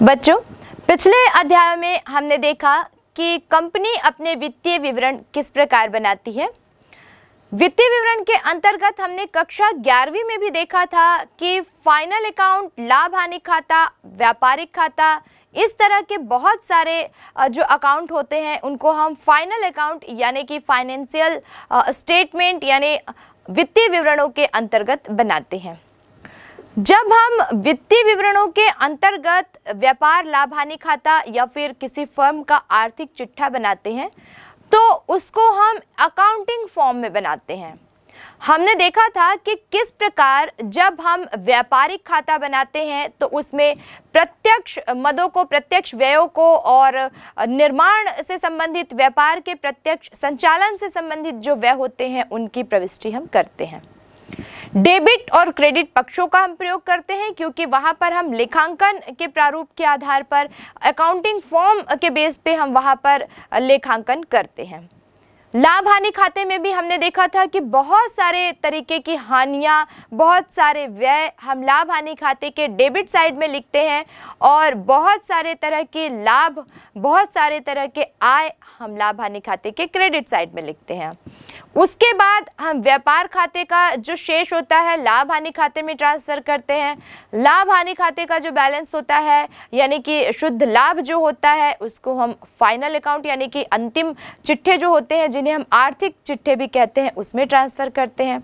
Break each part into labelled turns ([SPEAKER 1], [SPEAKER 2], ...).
[SPEAKER 1] बच्चों पिछले अध्याय में हमने देखा कि कंपनी अपने वित्तीय विवरण किस प्रकार बनाती है वित्तीय विवरण के अंतर्गत हमने कक्षा ग्यारहवीं में भी देखा था कि फाइनल अकाउंट लाभ हानि खाता व्यापारिक खाता इस तरह के बहुत सारे जो अकाउंट होते हैं उनको हम फाइनल अकाउंट यानी कि फाइनेंशियल स्टेटमेंट यानी वित्तीय विवरणों के अंतर्गत बनाते हैं जब हम वित्तीय विवरणों के अंतर्गत व्यापार लाभ हानि खाता या फिर किसी फर्म का आर्थिक चिट्ठा बनाते हैं तो उसको हम अकाउंटिंग फॉर्म में बनाते हैं हमने देखा था कि किस प्रकार जब हम व्यापारिक खाता बनाते हैं तो उसमें प्रत्यक्ष मदों को प्रत्यक्ष व्ययों को और निर्माण से संबंधित व्यापार के प्रत्यक्ष संचालन से संबंधित जो व्यय होते हैं उनकी प्रविष्टि हम करते हैं डेबिट और क्रेडिट पक्षों का हम प्रयोग करते हैं क्योंकि वहाँ पर हम लेखांकन के प्रारूप के आधार पर अकाउंटिंग फॉर्म के बेस पे हम वहाँ पर लेखांकन करते हैं लाभ हानि खाते में भी हमने देखा था कि बहुत सारे तरीके की हानियाँ बहुत सारे व्यय हम लाभ हानि खाते के डेबिट साइड में लिखते हैं और बहुत सारे तरह के लाभ बहुत सारे तरह के आय हम लाभ हानि खाते के क्रेडिट साइड में लिखते हैं उसके बाद हम व्यापार खाते का जो शेष होता है लाभ हानि खाते में ट्रांसफ़र करते हैं लाभ हानि खाते का जो बैलेंस होता है यानी कि शुद्ध लाभ जो होता है उसको हम फाइनल अकाउंट यानी कि अंतिम चिट्ठे जो होते हैं जिन्हें हम आर्थिक चिट्ठे भी कहते हैं उसमें ट्रांसफ़र करते हैं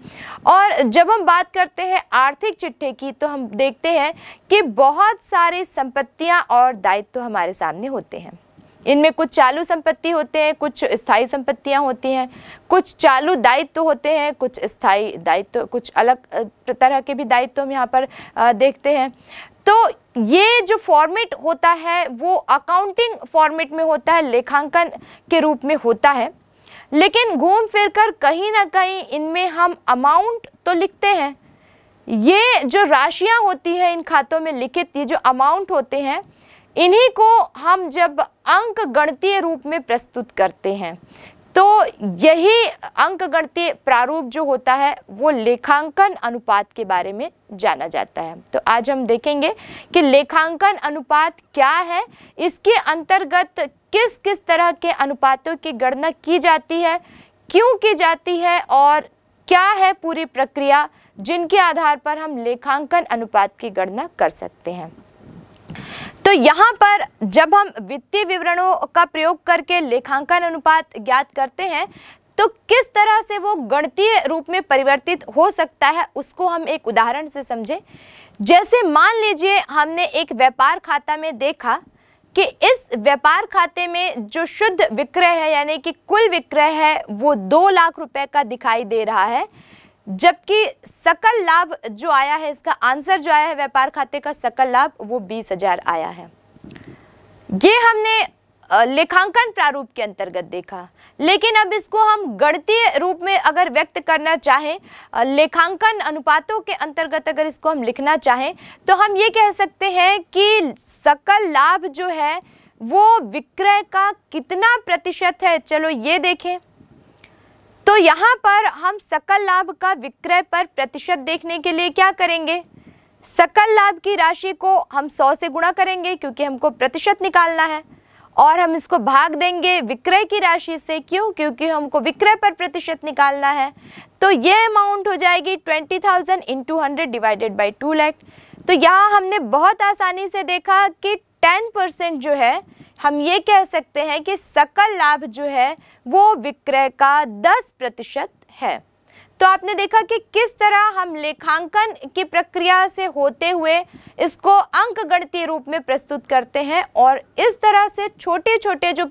[SPEAKER 1] और जब हम बात करते हैं आर्थिक चिट्ठे की तो हम देखते हैं कि बहुत सारी संपत्तियाँ और दायित्व तो हमारे सामने होते हैं इनमें कुछ चालू संपत्ति होते हैं कुछ स्थायी संपत्तियां होती हैं कुछ चालू दायित्व होते हैं कुछ स्थायी दायित्व कुछ अलग तरह के भी दायित्व हम यहाँ पर देखते हैं तो ये जो फॉर्मेट होता है वो अकाउंटिंग फॉर्मेट में होता है लेखांकन के रूप में होता है लेकिन घूम फिर कर कहीं ना कहीं इनमें हम अमाउंट तो लिखते हैं ये जो राशियाँ होती हैं इन खातों में लिखित ये जो अमाउंट होते हैं इन्हीं को हम जब अंक गणतीय रूप में प्रस्तुत करते हैं तो यही अंक गणतीय प्रारूप जो होता है वो लेखांकन अनुपात के बारे में जाना जाता है तो आज हम देखेंगे कि लेखांकन अनुपात क्या है इसके अंतर्गत किस किस तरह के अनुपातों की गणना की जाती है क्यों की जाती है और क्या है पूरी प्रक्रिया जिनके आधार पर हम लेखांकन अनुपात की गणना कर सकते हैं तो यहाँ पर जब हम वित्तीय विवरणों का प्रयोग करके लेखांकन अनुपात ज्ञात करते हैं तो किस तरह से वो गणतीय रूप में परिवर्तित हो सकता है उसको हम एक उदाहरण से समझें जैसे मान लीजिए हमने एक व्यापार खाता में देखा कि इस व्यापार खाते में जो शुद्ध विक्रय है यानी कि कुल विक्रय है वो दो लाख रुपए का दिखाई दे रहा है जबकि सकल लाभ जो आया है इसका आंसर जो आया है व्यापार खाते का सकल लाभ वो बीस हजार आया है ये हमने लेखांकन प्रारूप के अंतर्गत देखा लेकिन अब इसको हम गणतीय रूप में अगर व्यक्त करना चाहें लेखांकन अनुपातों के अंतर्गत अगर इसको हम लिखना चाहें तो हम ये कह सकते हैं कि सकल लाभ जो है वो विक्रय का कितना प्रतिशत है चलो ये देखें तो यहाँ पर हम सकल लाभ का विक्रय पर प्रतिशत देखने के लिए क्या करेंगे सकल लाभ की राशि को हम सौ से गुणा करेंगे क्योंकि हमको प्रतिशत निकालना है और हम इसको भाग देंगे विक्रय की राशि से क्यों क्योंकि हमको विक्रय पर प्रतिशत निकालना है तो ये अमाउंट हो जाएगी twenty thousand two hundred divided by two lakh तो यहाँ हमने बहुत आसानी से देखा कि टेन परसेंट जो है हम ये कह सकते हैं कि सकल लाभ जो है वो विक्रय का 10 प्रतिशत है तो आपने देखा कि किस तरह हम लेखांकन की प्रक्रिया से होते हुए इसको अंक गणतीय रूप में प्रस्तुत करते हैं और इस तरह से छोटे छोटे जो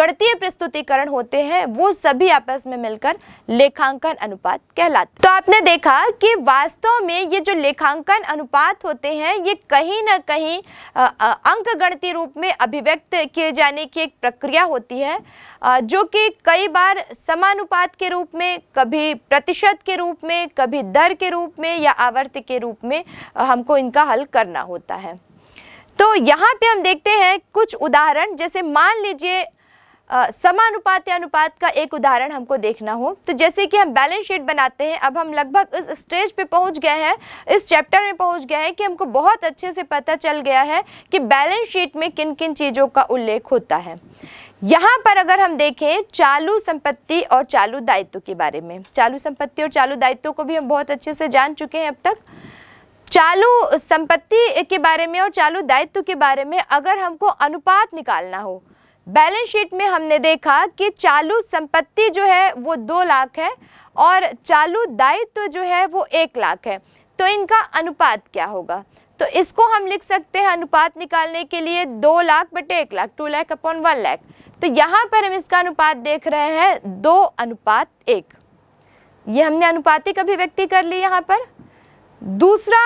[SPEAKER 1] गणतीय प्रस्तुतिकरण होते हैं वो सभी आपस में मिलकर लेखांकन अनुपात कहलाते तो आपने देखा कि वास्तव में ये जो लेखांकन अनुपात होते हैं ये कहीं ना कहीं अंक गणतीय रूप में अभिव्यक्त किए जाने की एक प्रक्रिया होती है जो कि कई बार समानुपात के रूप में कभी प्रतिशत के रूप में कभी दर के रूप में या आवर्त के रूप में हमको इनका हल करना होता है तो यहाँ पे हम देखते हैं कुछ उदाहरण जैसे मान लीजिए समानुपात या अनुपात का एक उदाहरण हमको देखना हो तो जैसे कि हम बैलेंस शीट बनाते हैं अब हम लगभग इस स्टेज पे पहुंच गए हैं इस चैप्टर में पहुंच गए हैं कि हमको बहुत अच्छे से पता चल गया है कि बैलेंस शीट में किन किन चीज़ों का उल्लेख होता है यहाँ पर अगर हम देखें चालू संपत्ति और चालू दायित्व के बारे में चालू संपत्ति और चालू दायित्व को भी हम बहुत अच्छे से जान चुके हैं अब तक चालू संपत्ति के बारे में और चालू दायित्व के बारे में अगर हमको अनुपात निकालना हो बैलेंस शीट में हमने देखा कि चालू संपत्ति जो है वो दो लाख है और चालू दायित्व जो है वो एक लाख है तो इनका अनुपात क्या होगा तो इसको हम लिख सकते हैं अनुपात निकालने के लिए दो लाख बटे एक lakh two lakh upon one lakh तो यहाँ पर हम इसका अनुपात देख रहे हैं दो अनुपात एक ये हमने अनुपातिक अभिव्यक्ति कर ली यहाँ पर दूसरा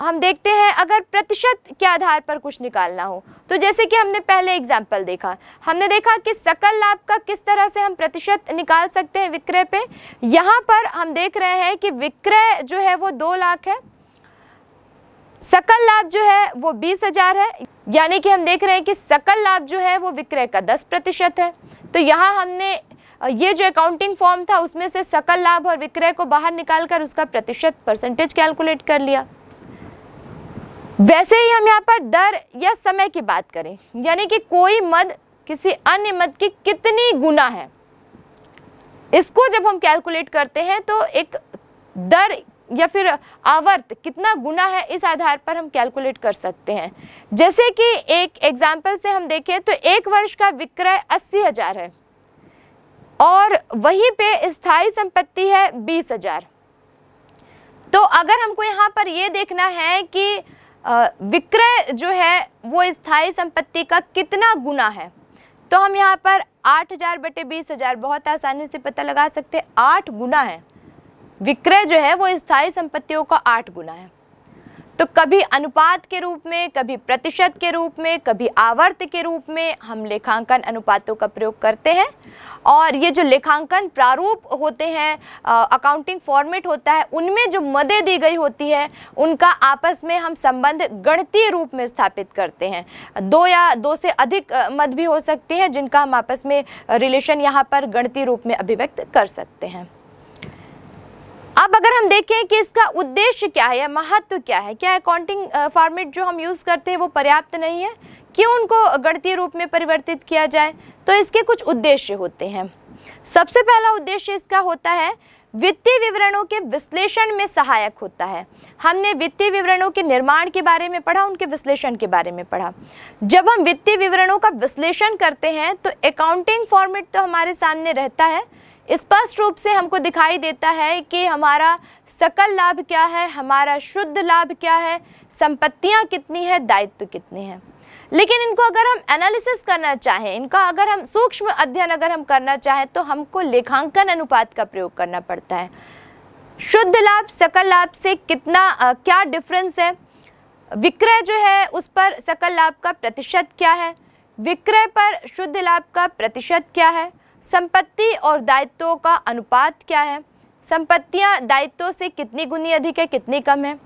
[SPEAKER 1] हम देखते हैं अगर प्रतिशत के आधार पर कुछ निकालना हो तो जैसे कि हमने पहले एग्जाम्पल देखा हमने देखा कि सकल लाभ का किस तरह से हम प्रतिशत निकाल सकते हैं विक्रय पे यहाँ पर हम देख रहे हैं कि विक्रय जो है वो दो लाख है सकल लाभ जो है वो बीस हजार है यानी कि हम देख रहे हैं कि सकल लाभ जो है वो विक्रय का दस प्रतिशत है तो यहाँ हमने ये जो अकाउंटिंग फॉर्म था उसमें से सकल लाभ और विक्रय को बाहर निकाल कर उसका प्रतिशत परसेंटेज कैलकुलेट कर लिया वैसे ही हम यहाँ पर दर या समय की बात करें यानी कि कोई मद किसी अन्य मद की कितनी गुना है इसको जब हम कैलकुलेट करते हैं तो एक दर या फिर आवर्त कितना गुना है इस आधार पर हम कैलकुलेट कर सकते हैं जैसे कि एक एग्जाम्पल से हम देखें तो एक वर्ष का विक्रय अस्सी हजार है और वहीं पे स्थायी संपत्ति है बीस हजार तो अगर हमको यहाँ पर ये देखना है कि विक्रय जो है वो स्थायी संपत्ति का कितना गुना है तो हम यहाँ पर आठ हजार बटे बीस हजार बहुत आसानी से पता लगा सकते आठ गुना है विक्रय जो है वो स्थायी संपत्तियों का आठ गुना है तो कभी अनुपात के रूप में कभी प्रतिशत के रूप में कभी आवर्त के रूप में हम लेखांकन अनुपातों का प्रयोग करते हैं और ये जो लेखांकन प्रारूप होते हैं अकाउंटिंग फॉर्मेट होता है उनमें जो मदें दी गई होती है उनका आपस में हम संबंध गणतीय रूप में स्थापित करते हैं दो या दो से अधिक मद भी हो सकती हैं जिनका हम आपस में रिलेशन यहाँ पर गणतीय रूप में अभिव्यक्त कर सकते हैं अगर हम देखें कि इसका उद्देश्य क्या है या महत्व क्या है क्या अकाउंटिंग फॉर्मेट जो हम यूज़ करते हैं वो पर्याप्त नहीं है क्यों उनको गणतीय रूप में परिवर्तित किया जाए तो इसके कुछ उद्देश्य होते हैं सबसे पहला उद्देश्य इसका होता है वित्तीय विवरणों के विश्लेषण में सहायक होता है हमने वित्तीय विवरणों के निर्माण के बारे में पढ़ा उनके विश्लेषण के बारे में पढ़ा जब हम वित्तीय विवरणों का विश्लेषण करते हैं तो अकाउंटिंग फॉर्मेट तो हमारे सामने रहता है स्पष्ट रूप से हमको दिखाई देता है कि हमारा सकल लाभ क्या है हमारा शुद्ध लाभ क्या है संपत्तियाँ कितनी है दायित्व कितनी है लेकिन इनको अगर हम एनालिसिस करना चाहें इनका अगर हम सूक्ष्म अध्ययन अगर हम करना चाहें तो हमको लेखांकन अनुपात का प्रयोग करना पड़ता है शुद्ध लाभ सकल लाभ से कितना आ, क्या डिफरेंस है विक्रय जो है उस पर सकल लाभ का प्रतिशत क्या है विक्रय पर शुद्ध लाभ का प्रतिशत क्या है संपत्ति और दायित्वों का अनुपात क्या है संपत्तियाँ दायित्वों से कितनी गुनी अधिक है कितनी कम है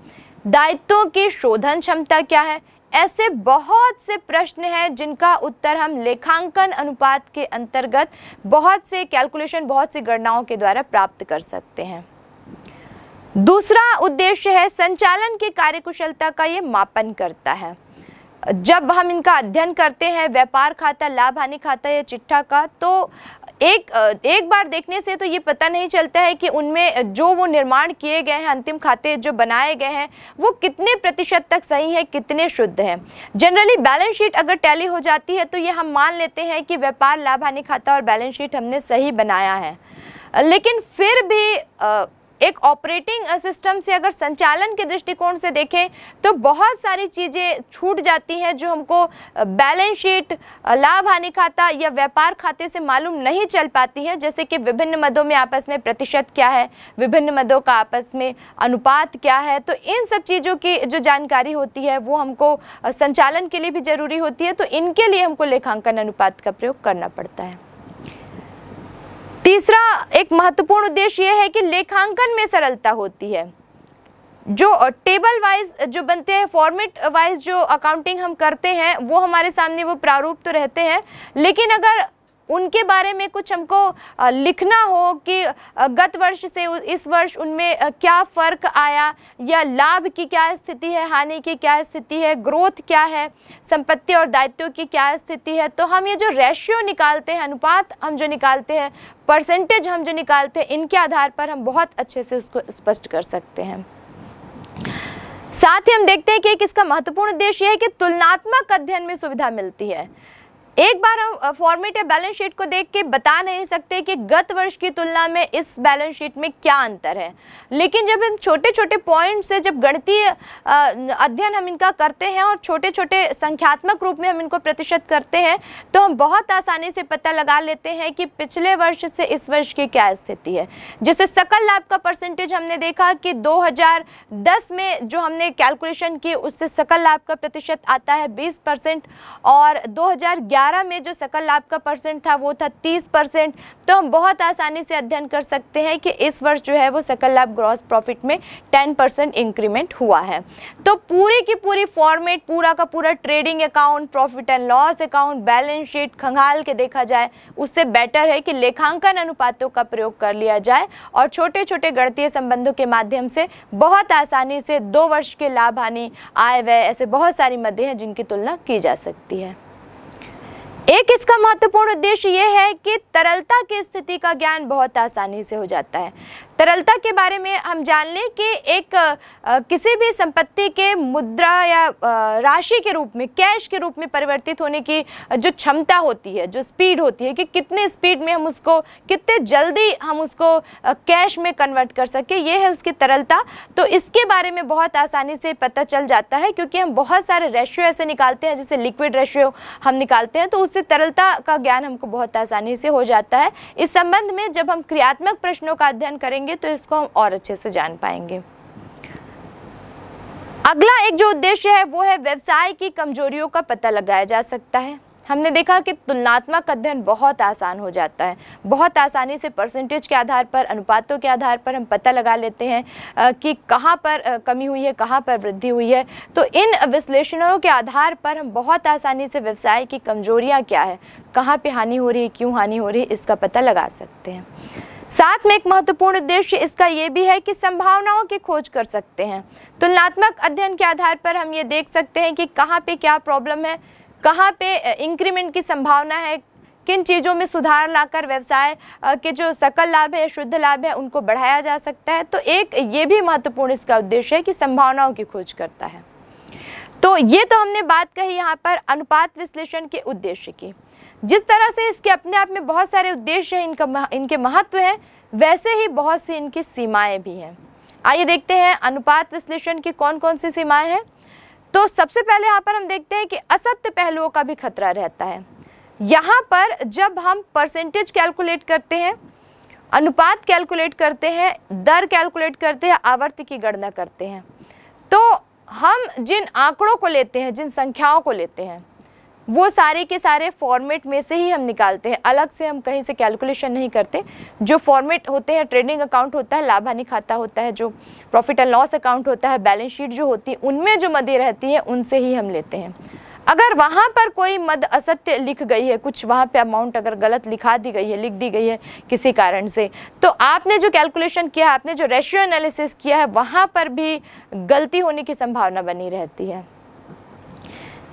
[SPEAKER 1] दायित्वों की शोधन क्षमता क्या है ऐसे बहुत से प्रश्न हैं जिनका उत्तर हम लेखांकन अनुपात के अंतर्गत बहुत से कैलकुलेशन बहुत सी गणनाओं के द्वारा प्राप्त कर सकते हैं दूसरा उद्देश्य है संचालन की कार्यकुशलता का ये मापन करता है जब हम इनका अध्ययन करते हैं व्यापार खाता लाभ हानि खाता या चिट्ठा का तो एक एक बार देखने से तो ये पता नहीं चलता है कि उनमें जो वो निर्माण किए गए हैं अंतिम खाते जो बनाए गए हैं वो कितने प्रतिशत तक सही है कितने शुद्ध हैं जनरली बैलेंस शीट अगर टैली हो जाती है तो ये हम मान लेते हैं कि व्यापार लाभ हानि खाता और बैलेंस शीट हमने सही बनाया है लेकिन फिर भी आ, एक ऑपरेटिंग सिस्टम से अगर संचालन के दृष्टिकोण से देखें तो बहुत सारी चीज़ें छूट जाती हैं जो हमको बैलेंस शीट लाभ हानि खाता या व्यापार खाते से मालूम नहीं चल पाती हैं जैसे कि विभिन्न मदों में आपस में प्रतिशत क्या है विभिन्न मदों का आपस में अनुपात क्या है तो इन सब चीज़ों की जो जानकारी होती है वो हमको संचालन के लिए भी ज़रूरी होती है तो इनके लिए हमको लेखांकन अनुपात का प्रयोग करना पड़ता है तीसरा एक महत्वपूर्ण उद्देश्य यह है कि लेखांकन में सरलता होती है जो टेबल वाइज जो बनते हैं फॉर्मेट वाइज जो अकाउंटिंग हम करते हैं वो हमारे सामने वो प्रारूप तो रहते हैं लेकिन अगर उनके बारे में कुछ हमको लिखना हो कि गत वर्ष से इस वर्ष उनमें क्या फ़र्क आया या लाभ की क्या स्थिति है हानि की क्या स्थिति है ग्रोथ क्या है संपत्ति और दायित्व की क्या स्थिति है तो हम ये जो रेशियो निकालते हैं अनुपात हम जो निकालते हैं परसेंटेज हम जो निकालते हैं इनके आधार पर हम बहुत अच्छे से उसको स्पष्ट कर सकते हैं साथ ही हम देखते हैं कि एक इसका महत्वपूर्ण उद्देश्य यह है कि तुलनात्मक अध्ययन में सुविधा मिलती है एक बार हम फॉर्मेट या बैलेंस शीट को देख के बता नहीं सकते कि गत वर्ष की तुलना में इस बैलेंस शीट में क्या अंतर है लेकिन जब हम छोटे छोटे पॉइंट से जब गणितीय अध्ययन हम इनका करते हैं और छोटे छोटे संख्यात्मक रूप में हम इनको प्रतिशत करते हैं तो हम बहुत आसानी से पता लगा लेते हैं कि पिछले वर्ष से इस वर्ष की क्या स्थिति है जैसे सकल लाभ का परसेंटेज हमने देखा कि दो में जो हमने कैलकुलेशन की उससे सकल लाभ का प्रतिशत आता है बीस परसेंट और दो 2012 में जो सकल लाभ का परसेंट था वो था 30 परसेंट तो हम बहुत आसानी से अध्ययन कर सकते हैं कि इस वर्ष जो है वो सकल लाभ ग्रॉस प्रॉफिट में 10 परसेंट इंक्रीमेंट हुआ है तो पूरी की पूरी फॉर्मेट पूरा का पूरा trading account profit and loss account balance sheet खंगाल के देखा जाए उससे बेटर है कि लेखांकन अनुपातों का प्रयोग कर लिया जाए और छोटे छोटे गणतीय संबंधों के माध्यम से बहुत आसानी से दो वर्ष के लाभ हानि आय व्यय ऐसे बहुत सारी मदें हैं जिनकी तुलना की जा सकती है एक इसका महत्वपूर्ण उद्देश्य यह है कि तरलता की स्थिति का ज्ञान बहुत आसानी से हो जाता है तरलता के बारे में हम जान लें कि एक आ, किसी भी संपत्ति के मुद्रा या राशि के रूप में कैश के रूप में परिवर्तित होने की जो क्षमता होती है जो स्पीड होती है कि कितने स्पीड में हम उसको कितने जल्दी हम उसको कैश में कन्वर्ट कर सके ये है उसकी तरलता तो इसके बारे में बहुत आसानी से पता चल जाता है क्योंकि हम बहुत सारे रेशियो ऐसे निकालते हैं जैसे लिक्विड रेशियो हम निकालते हैं तो उससे तरलता का ज्ञान हमको बहुत आसानी से हो जाता है इस संबंध में जब हम क्रियात्मक प्रश्नों का अध्ययन करेंगे जाएंगे तो इसको हम और अच्छे से जान पाएंगे अगला एक जो उद्देश्य है वो है व्यवसाय की कमजोरियों का पता लगाया जा सकता है हमने देखा कि तुलनात्मक अध्ययन बहुत आसान हो जाता है बहुत आसानी से परसेंटेज के आधार पर अनुपातों के आधार पर हम पता लगा लेते हैं कि कहाँ पर कमी हुई है कहाँ पर वृद्धि हुई है तो इन विश्लेषणों के आधार पर हम बहुत आसानी से व्यवसाय की कमजोरियाँ क्या है कहाँ पे हानि हो रही है क्यों हानि हो रही है इसका पता लगा सकते हैं साथ में एक महत्वपूर्ण उद्देश्य इसका ये भी है कि संभावनाओं की खोज कर सकते हैं तुलनात्मक अध्ययन के आधार पर हम ये देख सकते हैं कि कहाँ पे क्या प्रॉब्लम है कहाँ पे इंक्रीमेंट की संभावना है किन चीज़ों में सुधार लाकर व्यवसाय के जो सकल लाभ है शुद्ध लाभ है उनको बढ़ाया जा सकता है तो एक ये भी महत्वपूर्ण इसका उद्देश्य है कि संभावनाओं की खोज करता है तो ये तो हमने बात कही यहाँ पर अनुपात विश्लेषण के उद्देश्य की जिस तरह से इसके अपने आप में बहुत सारे उद्देश्य हैं इनका इनके महत्व हैं वैसे ही बहुत सी इनकी सीमाएं भी हैं आइए देखते हैं अनुपात विश्लेषण की कौन कौन सी सीमाएं हैं तो सबसे पहले यहाँ पर हम देखते हैं कि असत्य पहलुओं का भी खतरा रहता है यहाँ पर जब हम परसेंटेज कैलकुलेट करते हैं अनुपात कैलकुलेट करते हैं दर कैलकुलेट करते हैं आवर्त की गणना करते हैं तो हम जिन आंकड़ों को लेते हैं जिन संख्याओं को लेते हैं वो सारे के सारे फॉर्मेट में से ही हम निकालते हैं अलग से हम कहीं से कैलकुलेशन नहीं करते जो फॉर्मेट होते हैं ट्रेडिंग अकाउंट होता है लाभ हानि खाता होता है जो प्रॉफिट एंड लॉस अकाउंट होता है बैलेंस शीट जो होती है उनमें जो मदे रहती हैं उनसे ही हम लेते हैं अगर वहाँ पर कोई मद असत्य लिख गई है कुछ वहाँ पे अमाउंट अगर गलत लिखा दी गई है लिख दी गई है किसी कारण से तो आपने जो कैलकुलेशन किया है आपने जो रेशियो एनालिसिस किया है वहाँ पर भी गलती होने की संभावना बनी रहती है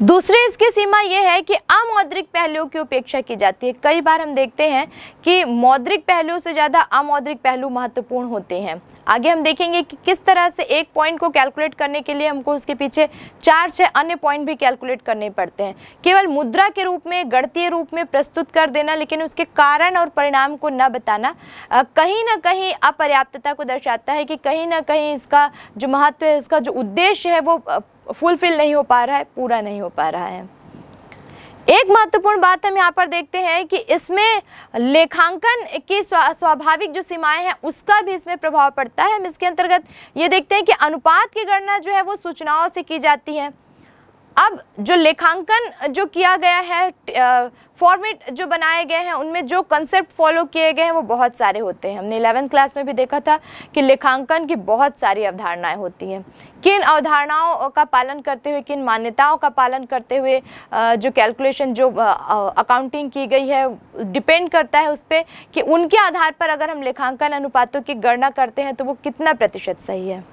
[SPEAKER 1] दूसरी इसकी सीमा यह है कि अमौद्रिक पहलुओं की उपेक्षा की जाती है कई बार हम देखते हैं कि मौद्रिक पहलुओं से ज़्यादा अमौद्रिक पहलू महत्वपूर्ण होते हैं आगे हम देखेंगे कि किस तरह से एक पॉइंट को कैलकुलेट करने के लिए हमको उसके पीछे चार छः अन्य पॉइंट भी कैलकुलेट करने पड़ते हैं केवल मुद्रा के रूप में गणतीय रूप में प्रस्तुत कर देना लेकिन उसके कारण और परिणाम को न बताना कहीं ना कहीं अपर्याप्तता को दर्शाता है कि कहीं ना कहीं इसका जो महत्व है इसका जो उद्देश्य है वो फुलफिल नहीं हो पा रहा है पूरा नहीं हो पा रहा है एक महत्वपूर्ण बात हम यहाँ पर देखते हैं कि इसमें लेखांकन की स्वाभाविक जो सीमाएं हैं उसका भी इसमें प्रभाव पड़ता है हम इसके अंतर्गत ये देखते हैं कि अनुपात की गणना जो है वो सूचनाओं से की जाती है अब जो लेखांकन जो किया गया है फॉर्मेट जो बनाए गए हैं उनमें जो कंसेप्ट फॉलो किए गए हैं वो बहुत सारे होते हैं हमने इलेवेंथ क्लास में भी देखा था कि लेखांकन की बहुत सारी अवधारणाएं होती हैं किन अवधारणाओं का पालन करते हुए किन मान्यताओं का पालन करते हुए जो कैलकुलेशन जो अकाउंटिंग की गई है डिपेंड करता है उस पर कि उनके आधार पर अगर हम लेखांकन अनुपातों की गणना करते हैं तो वो कितना प्रतिशत सही है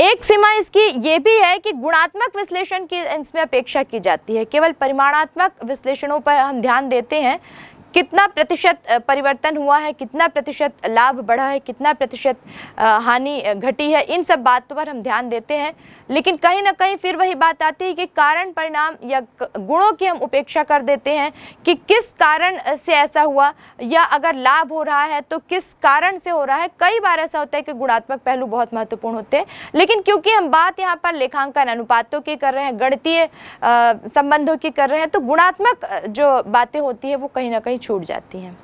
[SPEAKER 1] एक सीमा इसकी ये भी है कि गुणात्मक विश्लेषण की इसमें अपेक्षा की जाती है केवल परिमाणात्मक विश्लेषणों पर हम ध्यान देते हैं कितना प्रतिशत परिवर्तन हुआ है कितना प्रतिशत लाभ बढ़ा है कितना प्रतिशत हानि घटी है इन सब बातों पर हम ध्यान देते हैं लेकिन कहीं ना कहीं फिर वही बात आती है कि कारण परिणाम या गुणों की हम उपेक्षा कर देते हैं कि किस कारण से ऐसा हुआ या अगर लाभ हो रहा है तो किस कारण से हो रहा है कई बार ऐसा होता है कि गुणात्मक पहलू बहुत महत्वपूर्ण होते हैं लेकिन क्योंकि हम बात यहाँ पर लेखांकन अनुपातों की कर रहे हैं गणतीय संबंधों की कर रहे हैं तो गुणात्मक जो बातें होती है वो कहीं ना कहीं छूट जाती हैं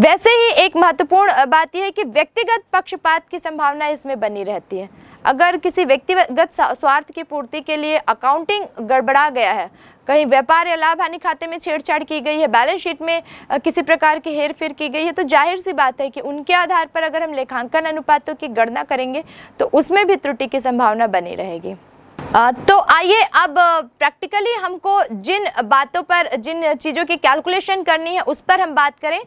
[SPEAKER 1] वैसे ही एक महत्वपूर्ण बात यह है कि व्यक्तिगत पक्षपात की संभावना इसमें बनी रहती है अगर किसी व्यक्तिगत स्वार्थ की पूर्ति के लिए अकाउंटिंग गड़बड़ा गया है कहीं व्यापार या लाभ हानि खाते में छेड़छाड़ की गई है बैलेंस शीट में किसी प्रकार की हेर फेर की गई है तो जाहिर सी बात है कि उनके आधार पर अगर हम लेखांकन अनुपातों की गणना करेंगे तो उसमें भी त्रुटि की संभावना बनी रहेगी तो आइए अब प्रैक्टिकली हमको जिन बातों पर जिन चीज़ों की कैलकुलेशन करनी है उस पर हम बात करें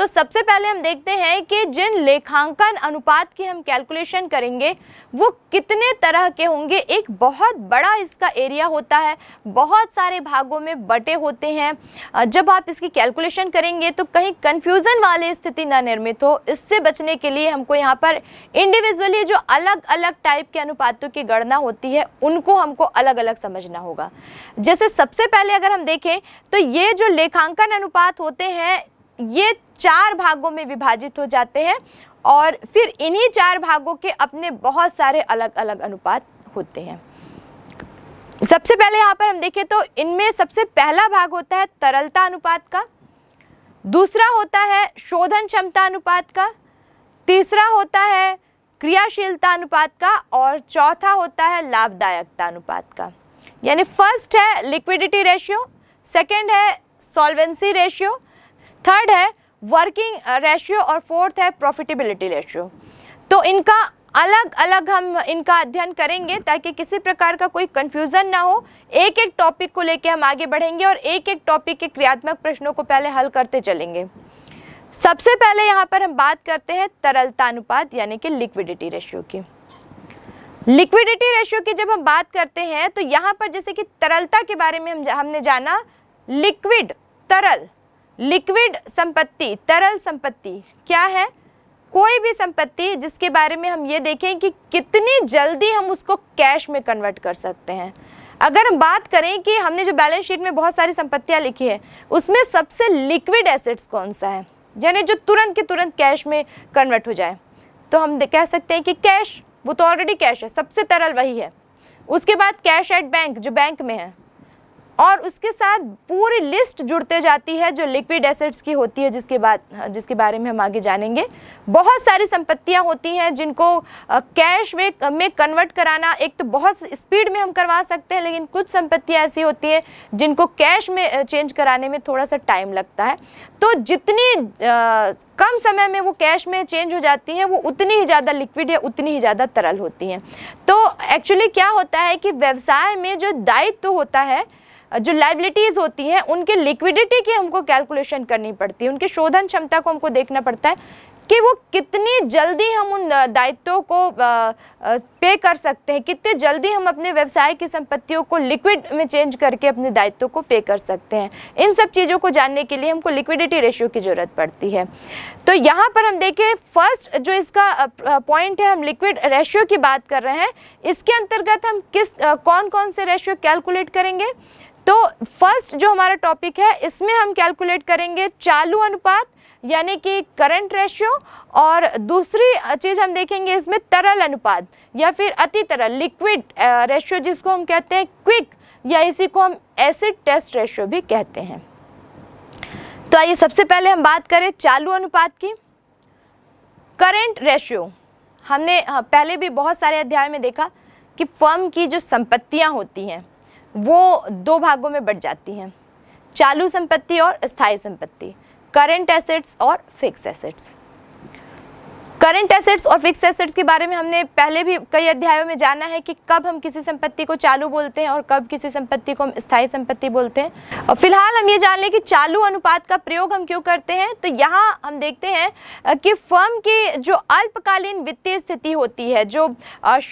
[SPEAKER 1] तो सबसे पहले हम देखते हैं कि जिन लेखांकन अनुपात की हम कैलकुलेशन करेंगे वो कितने तरह के होंगे एक बहुत बड़ा इसका एरिया होता है बहुत सारे भागों में बटे होते हैं जब आप इसकी कैलकुलेशन करेंगे तो कहीं कन्फ्यूज़न वाली स्थिति ना निर्मित हो इससे बचने के लिए हमको यहाँ पर इंडिविजुअली जो अलग अलग टाइप के अनुपातों की गणना होती है उनको हमको अलग अलग समझना होगा जैसे सबसे पहले अगर हम देखें तो ये जो लेखांकन अनुपात होते हैं ये चार भागों में विभाजित हो जाते हैं और फिर इन्हीं चार भागों के अपने बहुत सारे अलग अलग अनुपात होते हैं सबसे पहले यहाँ पर हम देखें तो इनमें सबसे पहला भाग होता है तरलता अनुपात का दूसरा होता है शोधन क्षमता अनुपात का तीसरा होता है क्रियाशीलता अनुपात का और चौथा होता है लाभदायकता अनुपात का यानी फर्स्ट है लिक्विडिटी रेशियो सेकंड है सॉल्वेंसी रेशियो थर्ड है वर्किंग रेशियो uh, और फोर्थ है प्रॉफिटेबिलिटी रेशियो तो इनका अलग अलग हम इनका अध्ययन करेंगे ताकि किसी प्रकार का कोई कन्फ्यूज़न ना हो एक एक टॉपिक को लेकर हम आगे बढ़ेंगे और एक एक टॉपिक के क्रियात्मक प्रश्नों को पहले हल करते चलेंगे सबसे पहले यहाँ पर हम बात करते हैं तरलता अनुपात यानी कि लिक्विडिटी रेशियो की लिक्विडिटी रेशियो की जब हम बात करते हैं तो यहाँ पर जैसे कि तरलता के बारे में हम हमने जाना लिक्विड तरल लिक्विड संपत्ति तरल संपत्ति क्या है कोई भी संपत्ति जिसके बारे में हम ये देखें कि कितनी जल्दी हम उसको कैश में कन्वर्ट कर सकते हैं अगर हम बात करें कि हमने जो बैलेंस शीट में बहुत सारी संपत्तियां लिखी है उसमें सबसे लिक्विड एसेट्स कौन सा है यानी जो तुरंत के तुरंत कैश में कन्वर्ट हो जाए तो हम कह सकते हैं कि कैश वो तो ऑलरेडी कैश है सबसे तरल वही है उसके बाद कैश एट बैंक जो बैंक में है और उसके साथ पूरी लिस्ट जुड़ते जाती है जो लिक्विड एसेट्स की होती है जिसके बाद जिसके बारे में हम आगे जानेंगे बहुत सारी संपत्तियां होती हैं जिनको कैश में में कन्वर्ट कराना एक तो बहुत स्पीड में हम करवा सकते हैं लेकिन कुछ संपत्तियां ऐसी होती हैं जिनको कैश में चेंज कराने में थोड़ा सा टाइम लगता है तो जितनी आ, कम समय में वो कैश में चेंज हो जाती हैं वो उतनी ही ज़्यादा लिक्विड या उतनी ही ज़्यादा तरल होती हैं तो एक्चुअली क्या होता है कि व्यवसाय में जो दायित्व तो होता है जो लाइबिलिटीज़ होती हैं उनके लिक्विडिटी की हमको कैलकुलेशन करनी पड़ती है उनकी शोधन क्षमता को हमको देखना पड़ता है कि वो कितनी जल्दी हम उन दायित्वों को पे कर सकते हैं कितने जल्दी हम अपने व्यवसाय की संपत्तियों को लिक्विड में चेंज करके अपने दायित्वों को पे कर सकते हैं इन सब चीज़ों को जानने के लिए हमको लिक्विडिटी रेशियो की ज़रूरत पड़ती है तो यहाँ पर हम देखें फर्स्ट जो इसका पॉइंट है हम लिक्विड रेशियो की बात कर रहे हैं इसके अंतर्गत हम किस कौन कौन से रेशियो कैलकुलेट करेंगे तो फर्स्ट जो हमारा टॉपिक है इसमें हम कैलकुलेट करेंगे चालू अनुपात यानी कि करंट रेशियो और दूसरी चीज़ हम देखेंगे इसमें तरल अनुपात या फिर अति तरल लिक्विड रेशियो जिसको हम कहते हैं क्विक या इसी को हम एसिड टेस्ट रेशियो भी कहते हैं तो आइए सबसे पहले हम बात करें चालू अनुपात की करंट रेशियो हमने हाँ, पहले भी बहुत सारे अध्याय में देखा कि फर्म की जो संपत्तियां होती हैं वो दो भागों में बढ़ जाती हैं चालू संपत्ति और स्थायी संपत्ति करेंट एसेट्स और फिक्स एसेट्स करेंट एसेट्स और फिक्स एसेट्स के बारे में हमने पहले भी कई अध्यायों में जाना है कि कब हम किसी संपत्ति को चालू बोलते हैं और कब किसी संपत्ति को हम स्थायी संपत्ति बोलते हैं और फिलहाल हम ये जान लें कि चालू अनुपात का प्रयोग हम क्यों करते हैं तो यहाँ हम देखते हैं कि फर्म की जो अल्पकालीन वित्तीय स्थिति होती है जो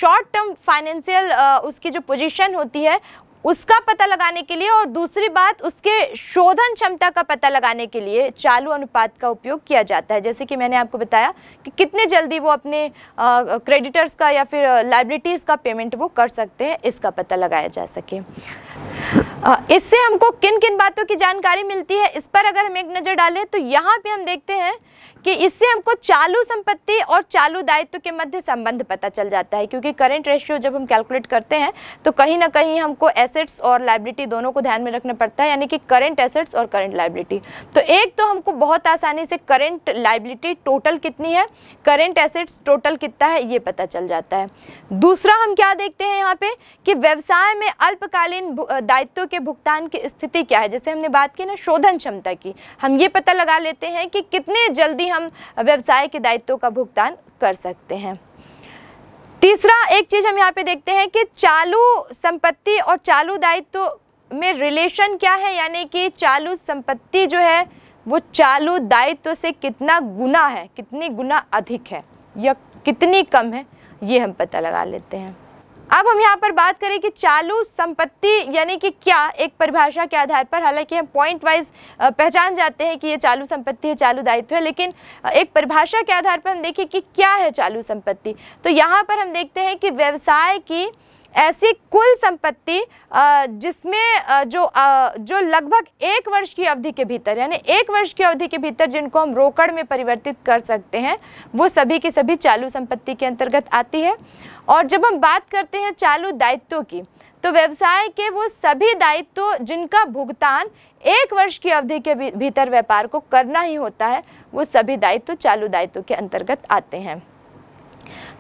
[SPEAKER 1] शॉर्ट टर्म फाइनेंशियल उसकी जो पोजिशन होती है उसका पता लगाने के लिए और दूसरी बात उसके शोधन क्षमता का पता लगाने के लिए चालू अनुपात का उपयोग किया जाता है जैसे कि मैंने आपको बताया कि कितने जल्दी वो अपने क्रेडिटर्स का या फिर लाइब्रिटीज़ का पेमेंट वो कर सकते हैं इसका पता लगाया जा सके इससे हमको किन किन बातों की जानकारी मिलती है इस पर अगर हम एक नज़र डालें तो यहाँ पे हम देखते हैं कि इससे हमको चालू संपत्ति और चालू दायित्व के मध्य संबंध पता चल जाता है क्योंकि करेंट रेशियो जब हम कैलकुलेट करते हैं तो कहीं ना कहीं हमको ऐसे एसेट्स और लाइबिलिटी दोनों को ध्यान में रखना पड़ता है यानी कि करंट एसेट्स और करेंट लाइबिलिटी तो एक तो हमको बहुत आसानी से करंट लाइबिलिटी टोटल कितनी है करेंट एसेट्स टोटल कितना है ये पता चल जाता है दूसरा हम क्या देखते हैं यहाँ पे कि व्यवसाय में अल्पकालीन दायित्व के भुगतान की स्थिति क्या है जैसे हमने बात की ना शोधन क्षमता की हम ये पता लगा लेते हैं कि कितने जल्दी हम व्यवसाय के दायित्व का भुगतान कर सकते हैं तीसरा एक चीज़ हम यहाँ पे देखते हैं कि चालू संपत्ति और चालू दायित्व में रिलेशन क्या है यानी कि चालू संपत्ति जो है वो चालू दायित्व से कितना गुना है कितनी गुना अधिक है या कितनी कम है ये हम पता लगा लेते हैं अब हम यहाँ पर बात करें कि चालू संपत्ति यानी कि क्या एक परिभाषा के आधार पर हालांकि हम पॉइंट वाइज पहचान जाते हैं कि ये चालू संपत्ति है चालू दायित्व है लेकिन एक परिभाषा के आधार पर हम देखें कि क्या है चालू संपत्ति तो यहाँ पर हम देखते हैं कि व्यवसाय की ऐसी कुल संपत्ति जिसमें जो जो लगभग एक वर्ष की अवधि के भीतर यानी एक वर्ष की अवधि के भीतर जिनको हम रोकड़ में परिवर्तित कर सकते हैं वो सभी की सभी चालू संपत्ति के अंतर्गत आती है और जब हम बात करते हैं चालू दायित्वों की तो व्यवसाय के वो सभी दायित्व जिनका भुगतान एक वर्ष की अवधि के भीतर व्यापार को करना ही होता है वो सभी दायित्व चालू दायित्व के अंतर्गत आते हैं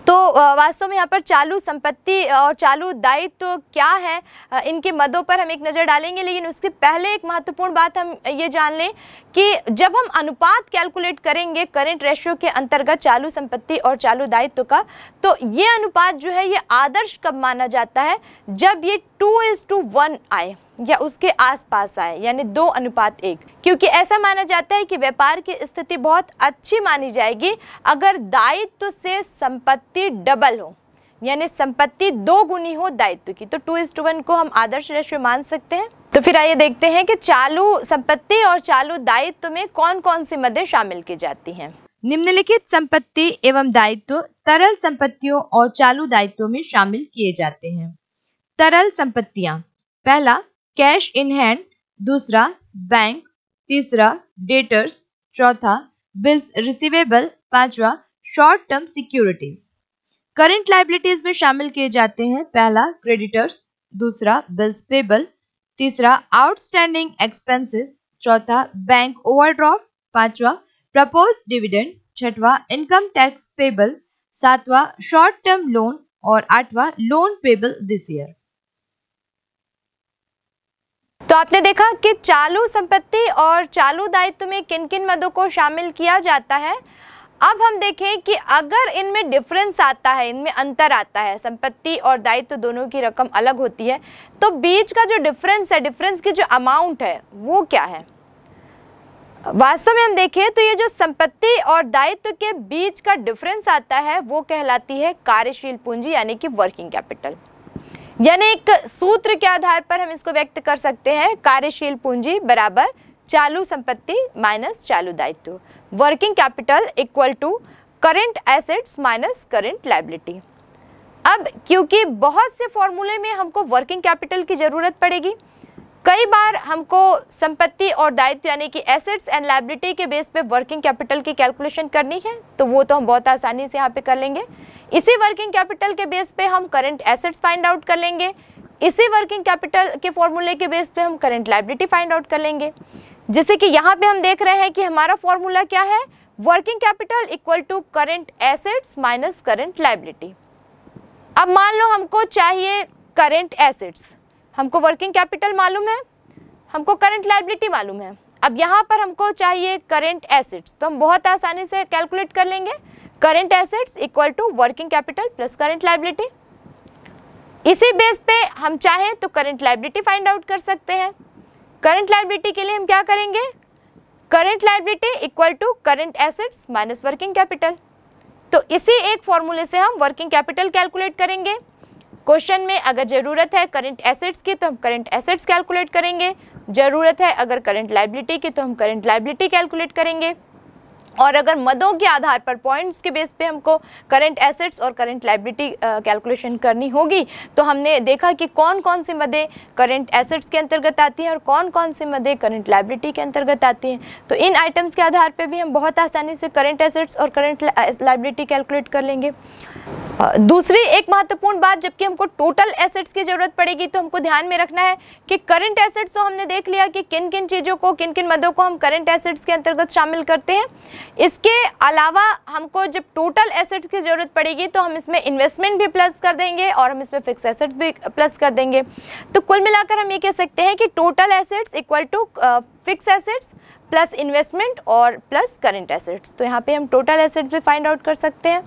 [SPEAKER 1] तो वास्तव में यहाँ पर चालू संपत्ति और चालू दायित्व तो क्या है इनके मदों पर हम एक नज़र डालेंगे लेकिन उसके पहले एक महत्वपूर्ण बात हम ये जान लें कि जब हम अनुपात कैलकुलेट करेंगे करेंट रेशियो के अंतर्गत चालू संपत्ति और चालू दायित्व का तो ये अनुपात जो है ये आदर्श कब माना जाता है जब ये टू इज़ टू वन आए या उसके आसपास आए यानी दो अनुपात एक क्योंकि ऐसा माना जाता है कि व्यापार की स्थिति बहुत अच्छी मानी जाएगी अगर दायित्व से संपत्ति डबल हो यानी संपत्ति दो गुनी हो दायित्व की तो टू इस टू वन को हम आदर्श रेशियो मान सकते हैं तो फिर आइए देखते हैं कि चालू संपत्ति और चालू दायित्व में कौन कौन सी मदें शामिल की जाती हैं निम्नलिखित संपत्ति एवं दायित्व तरल संपत्तियों और चालू दायित्वों में शामिल किए जाते हैं तरल संपत्तियां पहला कैश इन हैंड दूसरा बैंक तीसरा डेटर्स चौथा बिल्स रिसीवेबल पांचवा short term securities current liabilities में शामिल किए जाते हैं पहला क्रेडिटर्स दूसरा बिल्स पेबल तीसरा आउटस्टैंडिंग एक्सपेंसेस चौथा बैंक ओवरड्राफ्ट पांचवा प्रपोज डिविडेंड छठवा इनकम टैक्स पेबल सातवा शॉर्ट टर्म लोन और आठवा लोन पेबल दिस ईयर तो आपने देखा कि चालू संपत्ति और चालू दायित्व में किन किन मदों को शामिल किया जाता है अब हम देखें कि अगर इनमें डिफरेंस आता है इनमें अंतर आता है संपत्ति और दायित्व दोनों की रकम अलग होती है तो बीच का जो डिफरेंस है डिफरेंस की जो अमाउंट है वो क्या है वास्तव में हम देखें तो ये जो संपत्ति और दायित्व के बीच का डिफरेंस आता है वो कहलाती है कार्यशील पूंजी यानी कि वर्किंग कैपिटल यानी एक सूत्र के आधार पर हम इसको व्यक्त कर सकते हैं कार्यशील पूंजी बराबर चालू संपत्ति माइनस चालू दायित्व working capital equal to current assets minus current liability अब क्योंकि बहुत से फॉर्मूले में हमको वर्किंग कैपिटल की ज़रूरत पड़ेगी कई बार हमको संपत्ति और दायित्व यानी कि एसेट्स एंड लाइबिलिटी के बेस पे वर्किंग कैपिटल की कैलकुलेशन करनी है तो वो तो हम बहुत आसानी से यहाँ पे कर लेंगे इसी वर्किंग कैपिटल के बेस पे हम करंट एसेट्स फाइंड आउट कर लेंगे इसी वर्किंग कैपिटल के फॉर्मूले के बेस पे हम करंट लाइबिलिटी फाइंड आउट कर लेंगे जैसे कि यहाँ पर हम देख रहे हैं कि हमारा फॉर्मूला क्या है working capital equal to current assets minus current liability अब मान लो हमको चाहिए करेंट एसेट्स हमको वर्किंग कैपिटल मालूम है हमको करंट लाइबिलिटी मालूम है अब यहाँ पर हमको चाहिए करंट एसेट्स तो हम बहुत आसानी से कैलकुलेट कर लेंगे current assets equal to working capital plus current liability इसी बेस पे हम चाहें तो करंट लाइबिलिटी फाइंड आउट कर सकते हैं करंट लाइबिलिटी के लिए हम क्या करेंगे current liability equal to current assets minus working capital तो इसी एक फॉर्मूले से हम वर्किंग कैपिटल कैलकुलेट करेंगे क्वेश्चन में अगर ज़रूरत है करंट एसेट्स की तो हम करंट एसेट्स कैलकुलेट करेंगे ज़रूरत है अगर करंट लाइबिलिटी की तो हम करंट लाइबिलिटी कैलकुलेट करेंगे और अगर मदों के आधार पर पॉइंट्स के बेस पे हमको करंट एसेट्स और करंट लाइबिलिटी कैलकुलेशन करनी होगी तो हमने देखा कि कौन कौन से मदें करंट एसेट्स के अंतर्गत आती हैं और कौन कौन से मदें करंट लाइबिलिटी के अंतर्गत आती हैं तो इन आइटम्स के आधार पर भी हम बहुत आसानी से करंट एसेट्स और करंट लाइबिलिटी कैलकुलेट कर लेंगे दूसरी एक महत्वपूर्ण बात जबकि हमको टोटल एसेट्स की ज़रूरत पड़ेगी तो हमको ध्यान में रखना है कि करंट एसेट्स तो हमने देख लिया कि किन किन चीज़ों को किन किन मदों को हम करंट एसेट्स के अंतर्गत शामिल करते हैं इसके अलावा हमको जब टोटल एसेट्स की ज़रूरत पड़ेगी तो हम इसमें इन्वेस्टमेंट भी प्लस कर देंगे और हम इसमें फिक्स एसेट्स भी प्लस uh, कर देंगे तो कुल मिलाकर हम ये कह सकते हैं कि total assets equal to fix assets plus investment और प्लस करेंट एसेट्स तो यहाँ पे हम टोटल एसेट्स भी फाइंड आउट कर सकते हैं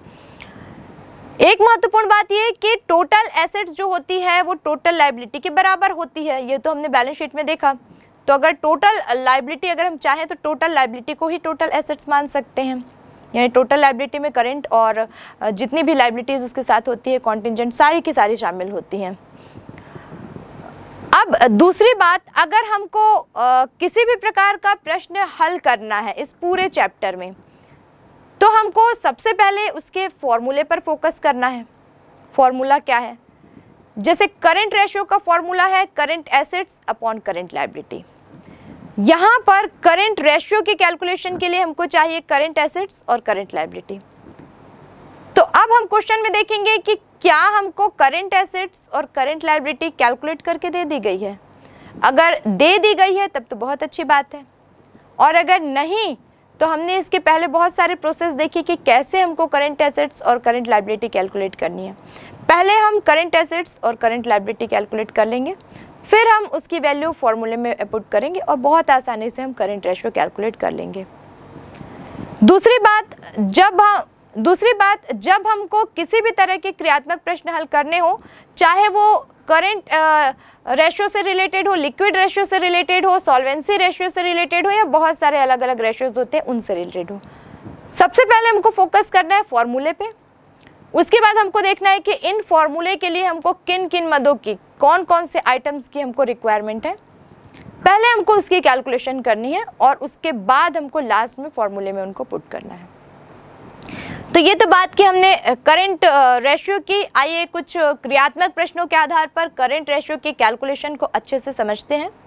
[SPEAKER 1] एक महत्वपूर्ण बात यह कि टोटल एसेट्स जो होती है वो टोटल लाइबिलिटी के बराबर होती है ये तो हमने बैलेंस शीट में देखा तो अगर टोटल लाइबिलिटी अगर हम चाहें तो टोटल लाइबिलिटी को ही टोटल एसेट्स मान सकते हैं यानी टोटल लाइबिलिटी में करेंट और जितनी भी लाइबिलिटीज़ उसके साथ होती है कॉन्टिजेंट सारी की सारी शामिल होती हैं अब दूसरी बात अगर हमको आ, किसी भी प्रकार का प्रश्न हल करना है इस पूरे चैप्टर में तो हमको सबसे पहले उसके फॉर्मूले पर फोकस करना है फॉर्मूला क्या है जैसे करंट रेशियो का फॉर्मूला है current assets upon current liability यहाँ पर करंट रेशियो के कैलकुलेशन के लिए हमको चाहिए करंट एसेट्स और करंट लाइबिलिटी तो अब हम क्वेश्चन में देखेंगे कि क्या हमको करंट एसेट्स और करंट लाइबिलिटी कैलकुलेट करके दे दी गई है अगर दे दी गई है तब तो बहुत अच्छी बात है और अगर नहीं तो हमने इसके पहले बहुत सारे प्रोसेस देखे कि कैसे हमको करंट एसेट्स और करंट लाइबिलिटी कैलकुलेट करनी है पहले हम करंट एसेट्स और करंट लाइब्रिटी कैलकुलेट कर लेंगे फिर हम उसकी वैल्यू फॉर्मूले में पुट करेंगे और बहुत आसानी से हम करंट रेशियो कैलकुलेट कर लेंगे दूसरी बात जब हम दूसरी बात जब हमको किसी भी तरह के क्रियात्मक प्रश्न हल करने हो चाहे वो करंट रेशियो से रिलेटेड हो लिक्विड रेशियो से रिलेटेड हो सॉल्वेंसी रेशियो से रिलेटेड हो या बहुत सारे अलग अलग रेशियोज होते हैं उनसे रिलेटेड हो सबसे पहले हमको फोकस करना है फॉर्मूले पे उसके बाद हमको देखना है कि इन फॉर्मूले के लिए हमको किन किन मदों की कौन कौन से आइटम्स की हमको रिक्वायरमेंट है पहले हमको उसकी कैलकुलेशन करनी है और उसके बाद हमको लास्ट में फॉर्मूले में उनको पुट करना है तो ये तो बात की हमने करंट रेशियो की आइए कुछ क्रियात्मक प्रश्नों के आधार पर करंट रेशियो की कैलकुलेशन को अच्छे से समझते हैं